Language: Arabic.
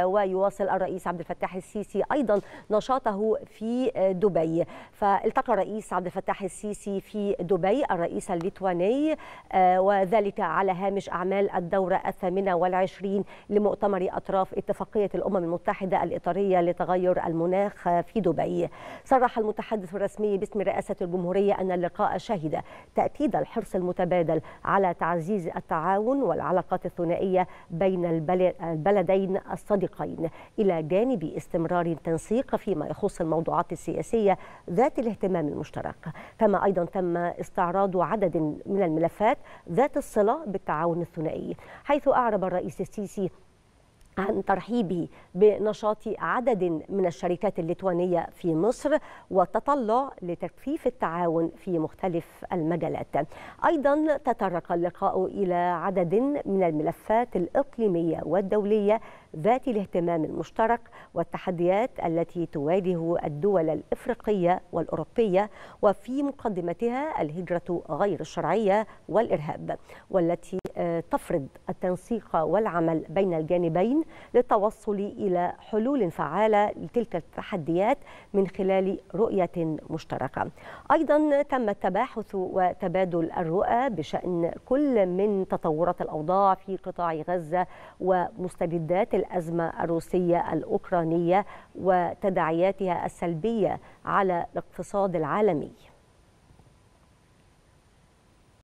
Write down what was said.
ويواصل الرئيس عبد الفتاح السيسي ايضا نشاطه في دبي فالتقى الرئيس عبد الفتاح السيسي في دبي الرئيس الليتواني آه، وذلك على هامش اعمال الدوره الثامنه والعشرين لمؤتمر اطراف اتفاقيه الامم المتحده الاطاريه لتغير المناخ في دبي صرح المتحدث الرسمي باسم رئاسه الجمهوريه ان اللقاء شهد تاكيد الحرص المتبادل على تعزيز التعاون والعلاقات الثنائيه بين البلدين الصديقين السابقين إلى جانب استمرار التنسيق فيما يخص الموضوعات السياسية ذات الاهتمام المشترك كما أيضا تم استعراض عدد من الملفات ذات الصلة بالتعاون الثنائي حيث أعرب الرئيس السيسي عن ترحيبه بنشاط عدد من الشركات الليتوانية في مصر والتطلع لتكثيف التعاون في مختلف المجالات أيضا تطرق اللقاء إلى عدد من الملفات الإقليمية والدولية ذات الاهتمام المشترك والتحديات التي تواجه الدول الإفريقية والأوروبية وفي مقدمتها الهجرة غير الشرعية والإرهاب والتي تفرض التنسيق والعمل بين الجانبين للتوصل إلى حلول فعالة لتلك التحديات من خلال رؤية مشتركة أيضا تم التباحث وتبادل الرؤى بشأن كل من تطورات الأوضاع في قطاع غزة ومستجدات الأزمة الروسية الأوكرانية وتداعياتها السلبية على الاقتصاد العالمي